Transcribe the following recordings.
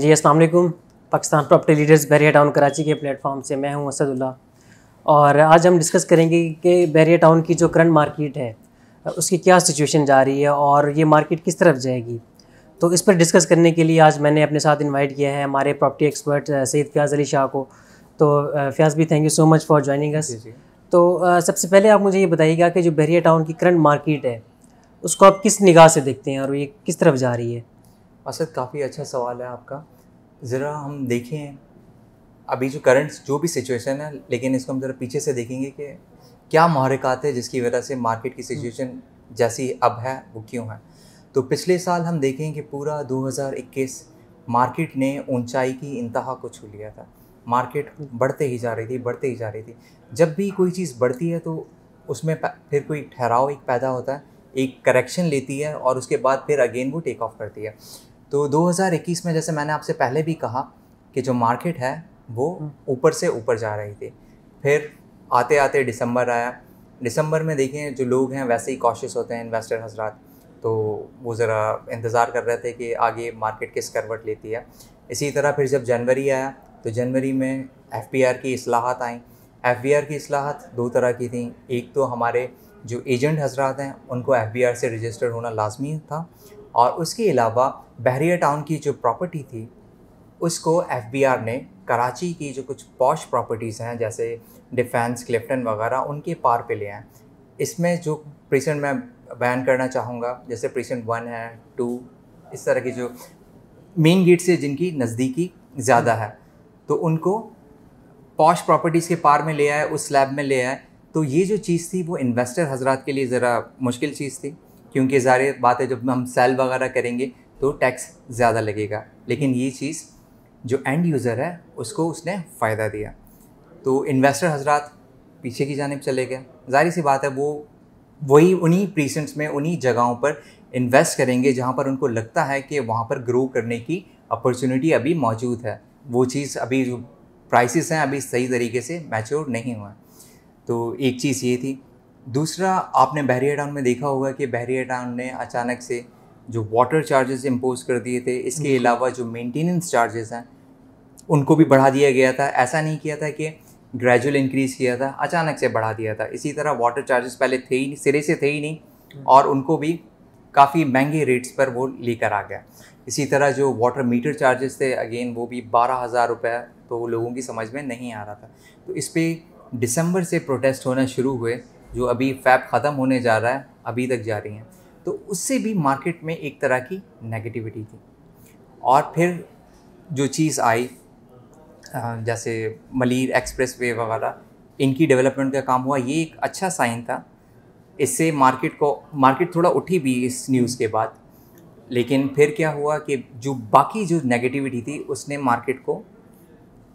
जी असल Pakistan property leaders Bahria town Karachi के platform से मैं हूं असदुल्ला और आज हम डिस्कस करेंगे कि बैरिया टाउन की जो करंट मार्केट है उसकी क्या सिचुएशन जा रही है और ये मार्केट किस तरफ जाएगी तो इस पर डिस्कस करने के लिए आज मैंने अपने साथ इनवाइट किया है हमारे प्रॉपर्टी एक्सपर्ट सैद फ़याज़ अली शाह को तो फ्याज भी thank you so much for joining us तो सबसे पहले आप मुझे ये बताइएगा कि जो बैरिया टाउन की करंट मार्केट है उसको आप किस निगाह से देखते हैं और ये किस तरफ जा रही है असद काफ़ी अच्छा सवाल है आपका ज़रा हम देखें अभी जो करंट जो भी सिचुएशन है लेकिन इसको हम ज़रा पीछे से देखेंगे कि क्या महरिकात है जिसकी वजह से मार्केट की सिचुएशन हम्म। जैसी अब है वो क्यों है तो पिछले साल हम देखें कि पूरा 2021 मार्केट ने ऊंचाई की इंतहा को छू लिया था मार्केट हम्म। बढ़ते ही जा रही थी बढ़ते ही जा रही थी जब भी कोई चीज़ बढ़ती है तो उसमें फिर कोई ठहराव एक पैदा होता है एक करेक्शन लेती है और उसके बाद फिर अगेन वो टेक ऑफ करती है तो 2021 में जैसे मैंने आपसे पहले भी कहा कि जो मार्केट है वो हम्म। ऊपर से ऊपर जा रही थी फिर आते आते दिसंबर आया दिसंबर में देखें जो लोग हैं वैसे ही कॉशिश होते हैं इन्वेस्टर हजरात तो वो ज़रा इंतज़ार कर रहे थे कि आगे मार्केट किस करवट लेती है इसी तरह फिर जब जनवरी आया तो जनवरी में एफ की असलाहत आई एफ की असलाहत दो तरह की थी एक तो हमारे जो एजेंट हजरात हैं उनको एफ से रजिस्टर होना लाजमी था और उसके अलावा बहरिया टाउन की जो प्रॉपर्टी थी उसको एफ ने कराची की जो कुछ पॉश प्रॉपर्टीज़ हैं जैसे डिफेंस क्लिफ्टन वगैरह उनके पार पे ले आए इसमें जो प्रीसेंट मैं बैन करना चाहूँगा जैसे प्रीसेंट वन है टू इस तरह की जो मेन गेट से जिनकी नज़दीकी ज़्यादा है तो उनको पॉश प्रॉपर्टीज़ के पार में ले आए उस स्लैब में ले आए तो ये जो चीज़ थी वो इन्वेस्टर हजरात के लिए ज़रा मुश्किल चीज़ थी क्योंकि ज़ाहिर बात है जब हम सेल वगैरह करेंगे तो टैक्स ज़्यादा लगेगा लेकिन ये चीज़ जो एंड यूज़र है उसको उसने फ़ायदा दिया तो इन्वेस्टर हजरात पीछे की जानब चले गए जाहिर सी बात है वो वही उन्हीं प्रीसेंट्स में उन्हीं जगहों पर इन्वेस्ट करेंगे जहाँ पर उनको लगता है कि वहाँ पर ग्रो करने की अपॉर्चुनिटी अभी मौजूद है वो चीज़ अभी जो प्राइसेस हैं अभी सही तरीके से मैच्योर नहीं हुआ तो एक चीज़ ये थी दूसरा आपने बहरिया टाउन में देखा होगा कि बहरिया टाउन ने अचानक से जो वाटर चार्जेस इम्पोज कर दिए थे इसके अलावा जो मेंटेनेंस चार्जेस हैं उनको भी बढ़ा दिया गया था ऐसा नहीं किया था कि ग्रेजुअल इंक्रीज़ किया था अचानक से बढ़ा दिया था इसी तरह वाटर चार्जेस पहले थे ही सिरे से थे ही नहीं और उनको भी काफ़ी महंगे रेट्स पर वो लेकर आ गया इसी तरह जो वाटर मीटर चार्जेस थे अगेन वो भी बारह हज़ार रुपये तो लोगों की समझ में नहीं आ रहा था तो इस पर दिसंबर से प्रोटेस्ट होना शुरू हुए जो अभी फैप ख़त्म होने जा रहा है अभी तक जा रही हैं तो उससे भी मार्केट में एक तरह की नेगेटिविटी थी और फिर जो चीज़ आई जैसे मलिर एक्सप्रेस वे वगैरह इनकी डेवलपमेंट का काम हुआ ये एक अच्छा साइन था इससे मार्केट को मार्केट थोड़ा उठी भी इस न्यूज़ के बाद लेकिन फिर क्या हुआ कि जो बाकी जो नेगेटिविटी थी उसने मार्केट को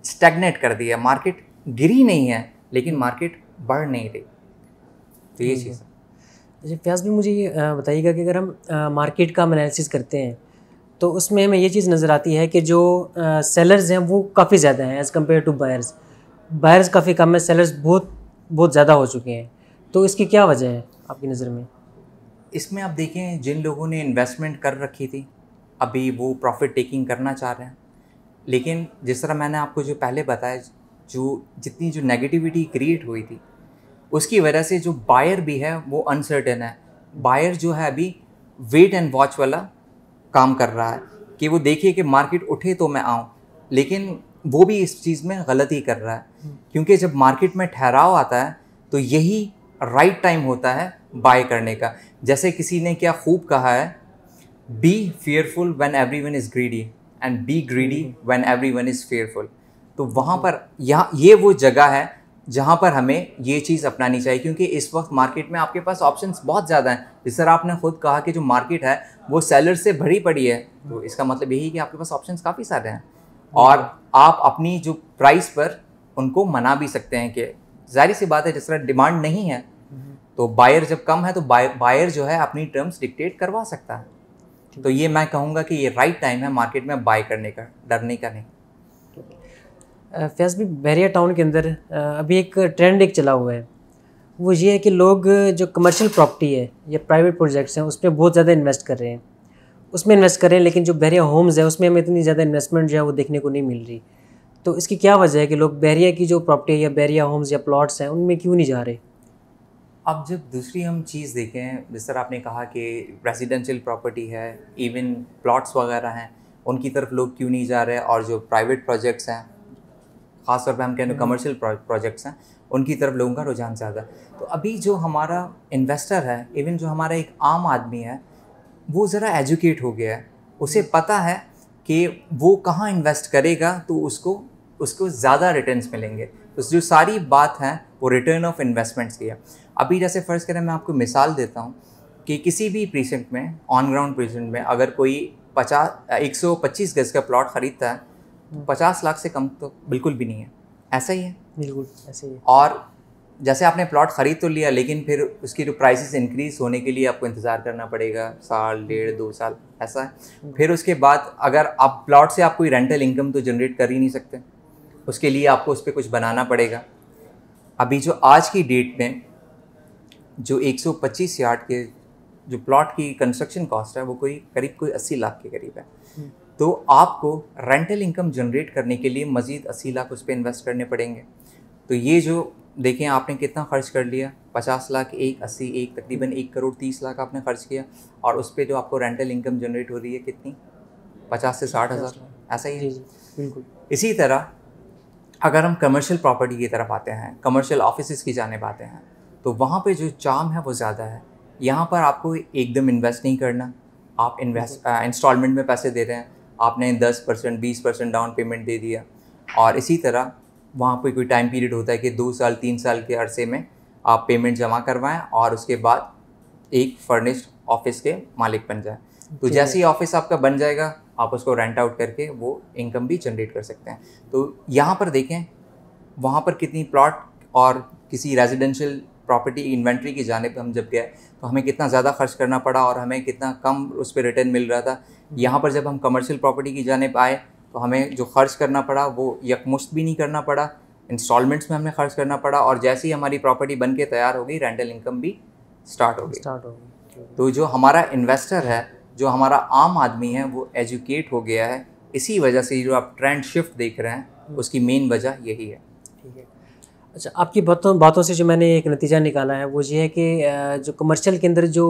स्टैगनेट कर दिया मार्केट गिरी नहीं है लेकिन मार्केट बढ़ नहीं रही तो ये हाँ चीज़ अच्छा प्यास भी मुझे ये बताइएगा कि अगर हम मार्केट का हम एनालिसिस करते हैं तो उसमें हमें ये चीज़ नज़र आती है कि जो सेलर्स हैं वो काफ़ी ज़्यादा हैं as compare to buyers buyers काफ़ी कम है सेलर्स बहुत बहुत ज़्यादा हो चुके हैं तो इसकी क्या वजह है आपकी नज़र में इसमें आप देखें जिन लोगों ने इन्वेस्टमेंट कर रखी थी अभी वो प्रॉफिट टेकिंग करना चाह रहे हैं लेकिन जिस तरह मैंने आपको जो पहले बताया जो जितनी जो नेगेटिविटी क्रिएट हुई थी उसकी वजह से जो बायर भी है वो अनसर्टेन है बायर जो है अभी वेट एंड वॉच वाला काम कर रहा है कि वो देखिए कि मार्केट उठे तो मैं आऊँ लेकिन वो भी इस चीज़ में गलती कर रहा है हम्म। क्योंकि जब मार्केट में ठहराव आता है तो यही राइट टाइम होता है बाय करने का जैसे किसी ने क्या खूब कहा है be fearful when everyone is greedy and be greedy when everyone is fearful तो वहाँ हम्म। पर यहाँ ये वो जगह है जहाँ पर हमें ये चीज़ अपनानी चाहिए क्योंकि इस वक्त मार्केट में आपके पास ऑप्शंस बहुत ज़्यादा हैं जिस तरह आपने खुद कहा कि जो मार्केट है वो सेलर से भरी पड़ी है तो इसका मतलब यही कि आपके पास ऑप्शंस काफ़ी सारे हैं और आप अपनी जो प्राइस पर उनको मना भी सकते हैं कि जाहिर सी बात है जिस तरह डिमांड नहीं है हम्म। तो बायर जब कम है तो बायर जो है अपनी टर्म्स डिक्टेट करवा सकता है तो ये मैं कहूँगा कि ये राइट टाइम है मार्केट में बाय करने का डरने का नहीं फैस भी बहरिया टाउन के अंदर अभी एक ट्रेंड एक चला हुआ है वो ये है कि लोग जो कमर्शियल प्रॉपर्टी है या प्राइवेट प्रोजेक्ट्स हैं उसमें बहुत ज़्यादा इन्वेस्ट कर रहे हैं उसमें इन्वेस्ट कर रहे हैं लेकिन जो बहरिया होम्स है उसमें हमें इतनी ज़्यादा इन्वेस्टमेंट जो है वो देखने को नहीं मिल रही तो इसकी क्या वजह है कि लोग बहरिया की जो प्रॉपर्टी है या बहरिया होम्स या प्लॉट्स हैं उनमें क्यों नहीं जा रहे अब जब दूसरी हम चीज़ देखें जिस तरह आपने कहा कि रेजिडेंशियल प्रॉपर्टी है इवन प्लॉट्स वगैरह हैं उनकी तरफ लोग क्यों नहीं जा रहे और जो प्राइवेट प्रोजेक्ट्स हैं खासतौर पर हम कह रहे कमर्शियल प्रोजेक्ट्स हैं उनकी तरफ लोगों का रुझान ज़्यादा तो अभी जो हमारा इन्वेस्टर है इवन जो हमारा एक आम आदमी है वो ज़रा एजुकेट हो गया है उसे हम्म। पता है कि वो कहाँ इन्वेस्ट करेगा तो उसको उसको ज़्यादा रिटर्न्स मिलेंगे तो जो सारी बात है वो रिटर्न ऑफ इन्वेस्टमेंट्स की है अभी जैसे फ़र्ज़ करें मैं आपको मिसाल देता हूँ कि किसी भी प्रीसेंट में ऑन ग्राउंड प्रीसेंट में अगर कोई पचास एक सौ पच्चीस गज़ का प्लॉट ख़रीदता है पचास लाख से कम तो बिल्कुल भी नहीं है ऐसा ही है बिल्कुल ऐसे ही है और जैसे आपने प्लॉट ख़रीद तो लिया लेकिन फिर उसकी जो प्राइसेस इंक्रीज होने के लिए आपको इंतज़ार करना पड़ेगा साल डेढ़ दो साल ऐसा है फिर उसके बाद अगर आप प्लॉट से आप कोई रेंटल इनकम तो जनरेट कर ही नहीं सकते उसके लिए आपको उस पर कुछ बनाना पड़ेगा अभी जो आज की डेट में जो 125 यार्ड के जो प्लॉट की कंस्ट्रक्शन कॉस्ट है वो कोई करीब कोई अस्सी लाख के करीब है हम्म। तो आपको रेंटल इनकम जनरेट करने के लिए मज़ीद अस्सी लाख उस पर इन्वेस्ट करने पड़ेंगे तो ये जो देखें आपने कितना खर्च कर लिया पचास लाख एक अस्सी एक तकरीबन एक करोड़ तीस लाख आपने खर्च किया और उस पर जो आपको रेंटल इनकम जनरेट हो रही है कितनी पचास से साठ हज़ार ऐसा ही है बिल्कुल इसी तरह अगर हम कमर्शियल प्रॉपर्टी की तरफ आते हैं कमर्शियल ऑफिस की जानेब आते हैं तो वहाँ पर जो चाम है वो ज़्यादा है यहाँ पर आपको एकदम इन्वेस्ट नहीं करना आप इन्वेस्ट इंस्टॉलमेंट में पैसे दे रहे हैं आपने दस परसेंट बीस परसेंट डाउन पेमेंट दे दिया और इसी तरह वहाँ पर कोई टाइम पीरियड होता है कि दो साल तीन साल के अरसे में आप पेमेंट जमा करवाएं और उसके बाद एक फर्निश्ड ऑफिस के मालिक बन जाए तो जैसे ही ऑफिस आपका बन जाएगा आप उसको रेंट आउट करके वो इनकम भी जनरेट कर सकते हैं तो यहाँ पर देखें वहाँ पर कितनी प्लॉट और किसी रेजिडेंशियल प्रॉपर्टी इन्वेंट्री की जानब हम जब गए तो हमें कितना ज़्यादा खर्च करना पड़ा और हमें कितना कम उस पर रिटर्न मिल रहा था हम्म। यहाँ पर जब हम कमर्शियल प्रॉपर्टी की जानब आए तो हमें जो खर्च करना पड़ा वो यकमुश्त भी नहीं करना पड़ा इंस्टॉलमेंट्स में हमें खर्च करना पड़ा और जैसे ही हमारी प्रॉपर्टी बन के तैयार हो गई रेंटल इनकम भी स्टार्ट हो गई स्टार्ट हो गई तो जो हमारा इन्वेस्टर है जो हमारा आम आदमी है वो एजुकेट हो गया है इसी वजह से जो आप ट्रेंड शिफ्ट देख रहे हैं हम्म। उसकी मेन वजह यही है ठीक है अच्छा आपकी बातों बातों से जो मैंने एक नतीजा निकाला है वो ये है कि जो कमर्शियल के अंदर जो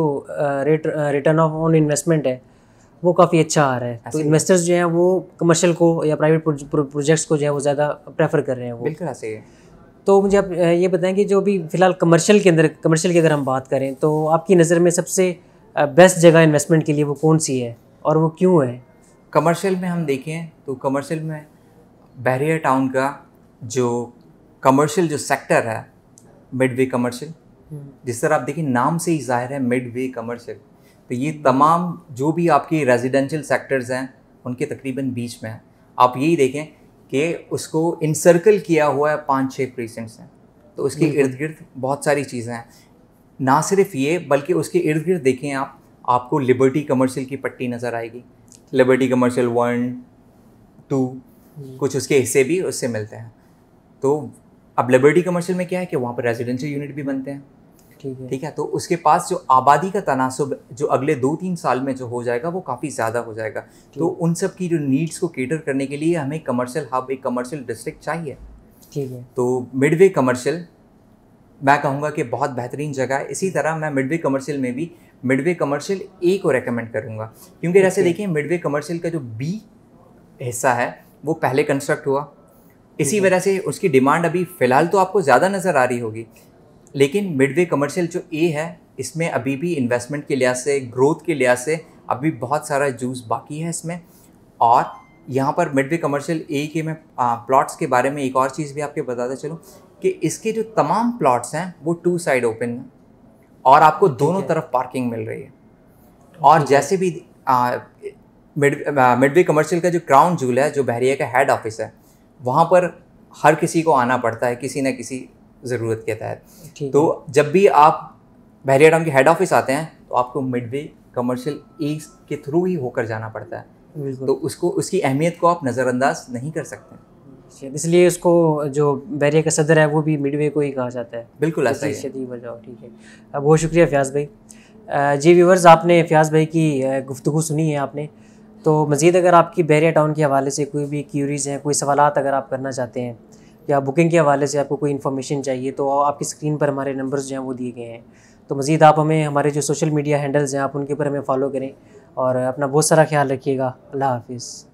rate return of on investment है वो काफ़ी अच्छा आ रहा है तो इन्वेस्टर्स जो हैं वो कमर्शियल को या प्राइवेट प्रोजेक्ट्स को जो है वो ज़्यादा प्रेफर कर रहे हैं वो बिल्कुल ऐसे है तो मुझे आप ये बताएं कि जो भी फ़िलहाल कमर्शियल के अंदर कमर्शियल की अगर हम बात करें तो आपकी नज़र में सबसे बेस्ट जगह इन्वेस्टमेंट के लिए वो कौन सी है और वो क्यों है कमर्शियल में हम देखें तो कमर्शियल में बहरिया टाउन का जो कमर्शियल जो सेक्टर है मिड वे कमर्शियल जिस तरह आप देखिए नाम से ही जाहिर है मिड वे कमर्शियल तो ये तमाम जो भी आपके रेजिडेंशियल सेक्टर्स हैं उनके तकरीबन बीच में हैं आप यही देखें कि उसको इनसर्कल किया हुआ है पाँच छः प्रीसेंट्स हैं तो उसके इर्द गिर्द बहुत सारी चीज़ें हैं ना सिर्फ ये बल्कि उसके इर्द गिर्द देखें आप आपको लिबर्टी कमर्शियल की पट्टी नज़र आएगी लिबर्टी कमर्शियल वन टू कुछ उसके हिस्से भी उससे मिलते हैं तो अब लिबर्टी कमर्शियल में क्या है कि वहाँ पर रेजिडेंशियल यूनिट भी बनते हैं ठीक है ठीक है तो उसके पास जो आबादी का तनासब जो अगले दो तीन साल में जो हो जाएगा वो काफ़ी ज़्यादा हो जाएगा तो उन सब की जो नीड्स को केटर करने के लिए हमें कमर्शियल हब एक कमर्शियल डिस्ट्रिक्ट चाहिए ठीक है तो मिडवे कमर्शियल मैं कहूँगा कि बहुत बेहतरीन जगह है इसी तरह मैं मिडवे कमर्शियल में भी मिडवे कमर्शियल ए को रेकमेंड करूँगा क्योंकि जैसे देखिए मिडवे कमर्शियल का जो बी हिस्सा है वो पहले कंस्ट्रक्ट हुआ इसी हम्म। वजह से उसकी डिमांड अभी फ़िलहाल तो आपको ज़्यादा नज़र आ रही होगी लेकिन मिड वे कमर्शियल जो ए है इसमें अभी भी इन्वेस्टमेंट के लिहाज से ग्रोथ के लिहाज से अभी बहुत सारा जूस बाकी है इसमें और यहाँ पर मिड वे कमर्शियल ए के मैं प्लॉट्स के बारे में एक और चीज़ भी आपके बताता चलूँ कि इसके जो तमाम प्लॉट्स हैं वो टू साइड ओपन हैं और आपको दोनों तरफ पार्किंग मिल रही है और जैसे भी मिड मिडवे कमर्शियल का जो क्राउन जूल है जो बहरिया का हेड ऑफिस है वहाँ पर हर किसी को आना पड़ता है किसी न किसी ज़रूरत के तहत तो जब भी आप बहरिया टाउन के हेड ऑफिस आते हैं तो आपको मिड वे कमर्शियल एज के थ्रू ही होकर जाना पड़ता है तो उसको उसकी अहमियत को आप नज़रअंदाज नहीं कर सकते इसलिए इसको जो बैरिया का सदर है वो भी मिडवे को ही कहा जाता है बिल्कुल ऐसा ही बजाओ ठीक है बहुत शुक्रिया फयाज भाई जी व्यूवर्स आपने फयाज भाई की गुफ्तु सुनी है आपने तो मज़ीद अगर आपकी बहरिया टाउन के हवाले से कोई भी क्यूरीज़ हैं कोई सवाल अगर आप करना चाहते हैं या बुकिंग के हवाले से आपको कोई इन्फॉर्मेशन चाहिए तो आपकी स्क्रीन पर हमारे नंबर्स जो हैं वो दिए गए हैं तो मज़ीद आप हमें हमारे जो सोशल मीडिया हैंडल्स हैं आप उनके ऊपर हमें फॉलो करें और अपना बहुत सारा ख्याल रखिएगा अल्लाह हाफिज़